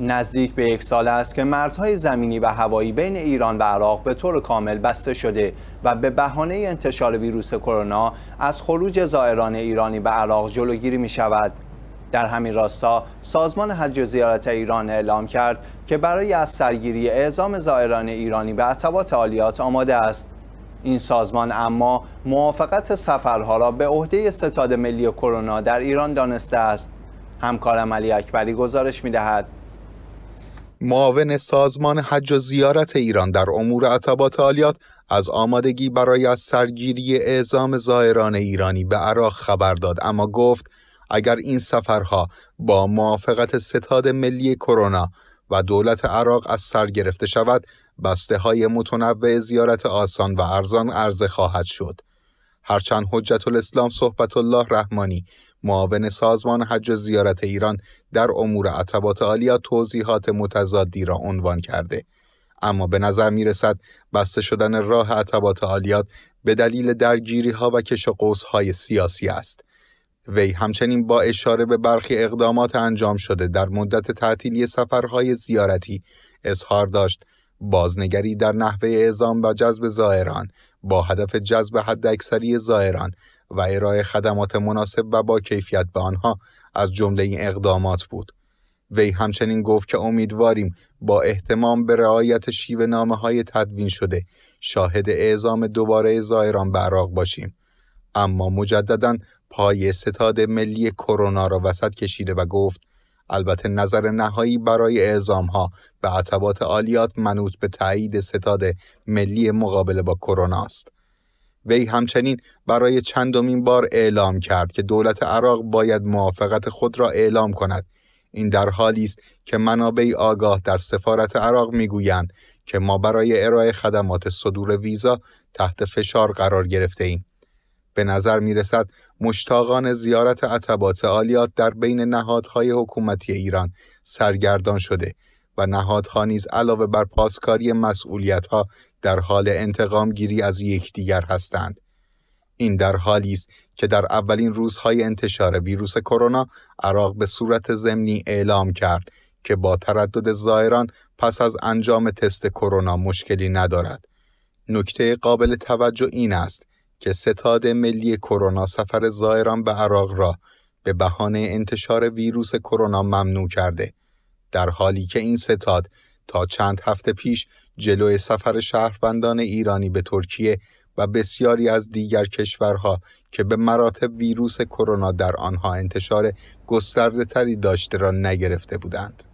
نزدیک به یک سال است که مرزهای زمینی و هوایی بین ایران و عراق به طور کامل بسته شده و به بهانه انتشار ویروس کرونا از خروج زائران ایرانی به عراق جلوگیری می شود. در همین راستا سازمان حج و زیارت ایران اعلام کرد که برای از سرگیری اعزام زائران ایرانی به عطبات عالیات آماده است. این سازمان اما موافقت سفرها را به عهده ستاد ملی کرونا در ایران دانسته است. همکارم علی اکبری گزارش می دهد. معاون سازمان حج و زیارت ایران در امور عطبات عالیات از آمادگی برای از سرگیری اعزام زائران ایرانی به عراق خبر داد اما گفت اگر این سفرها با موافقت ستاد ملی کرونا و دولت عراق از سر گرفته شود بسته های متنوع زیارت آسان و ارزان عرضه خواهد شد هرچند حجت الاسلام صحبت الله رحمانی معاون سازمان حج و زیارت ایران در امور عتبات عالیات توضیحات متضادی را عنوان کرده اما به نظر می رسد بسته شدن راه عتبات عالیات به دلیل درگیری ها و کش های سیاسی است. وی همچنین با اشاره به برخی اقدامات انجام شده در مدت تعطیلی سفرهای زیارتی اظهار داشت بازنگری در نحوه اعزام و جذب زائران با هدف جذب حداکثری زائران و ارائه خدمات مناسب و با کیفیت به آنها از جمله این اقدامات بود. وی همچنین گفت که امیدواریم با احتمام به رعایت شیوه نامه های تدوین شده شاهد اعزام دوباره زائران به باشیم. اما مجددا پای ستاد ملی کرونا را وسط کشیده و گفت البته نظر نهایی برای اعزام ها به عتبات عالیات منوط به تایید ستاد ملی مقابله با کرونا است. وی همچنین برای چندمین بار اعلام کرد که دولت عراق باید موافقت خود را اعلام کند این در حالی است که منابع آگاه در سفارت عراق میگویند که ما برای ارائه خدمات صدور ویزا تحت فشار قرار گرفته ایم. به نظر می رسد مشتاقان زیارت عتبات عالیات در بین نهادهای حکومتی ایران سرگردان شده و نهادها نیز علاوه بر پاسکاری ها در حال انتقام گیری از یکدیگر هستند. این در حالی است که در اولین روزهای انتشار ویروس کرونا عراق به صورت ضمنی اعلام کرد که با تردد زائران پس از انجام تست کرونا مشکلی ندارد. نکته قابل توجه این است که ستاد ملی کرونا سفر زائران به عراق را به بهانه انتشار ویروس کرونا ممنوع کرده در حالی که این ستاد تا چند هفته پیش جلوی سفر شهروندان ایرانی به ترکیه و بسیاری از دیگر کشورها که به مراتب ویروس کرونا در آنها انتشار گسترده تری داشته را نگرفته بودند.